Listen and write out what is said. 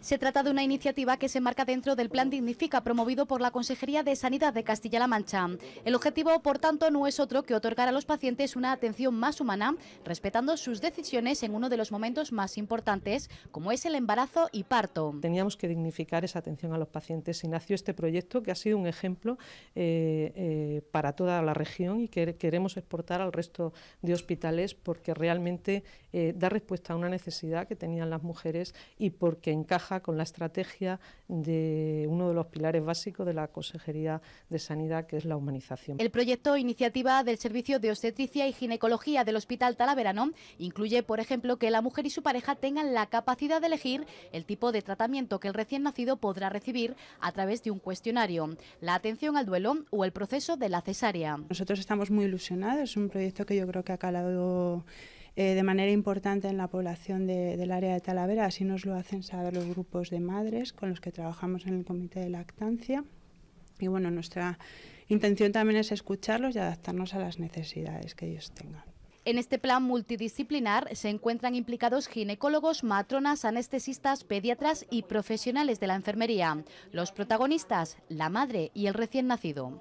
Se trata de una iniciativa que se marca dentro del Plan Dignifica, promovido por la Consejería de Sanidad de Castilla-La Mancha. El objetivo, por tanto, no es otro que otorgar a los pacientes una atención más humana, respetando sus decisiones en uno de los momentos más importantes, como es el embarazo y parto. Teníamos que dignificar esa atención a los pacientes y nació este proyecto que ha sido un ejemplo eh, eh, para toda la región y que queremos exportar al resto de hospitales porque realmente eh, da respuesta a una necesidad que tenían las mujeres y porque encaja con la estrategia de uno de los pilares básicos de la Consejería de Sanidad, que es la humanización. El proyecto iniciativa del Servicio de Obstetricia y Ginecología del Hospital Talaverano incluye, por ejemplo, que la mujer y su pareja tengan la capacidad de elegir el tipo de tratamiento que el recién nacido podrá recibir a través de un cuestionario, la atención al duelo o el proceso de la cesárea. Nosotros estamos muy ilusionados, es un proyecto que yo creo que ha calado eh, de manera importante en la población del área de Talavera. Así nos lo hacen saber los grupos de madres con los que trabajamos en el comité de lactancia. Y bueno, nuestra intención también es escucharlos y adaptarnos a las necesidades que ellos tengan. En este plan multidisciplinar se encuentran implicados ginecólogos, matronas, anestesistas, pediatras y profesionales de la enfermería. Los protagonistas, la madre y el recién nacido.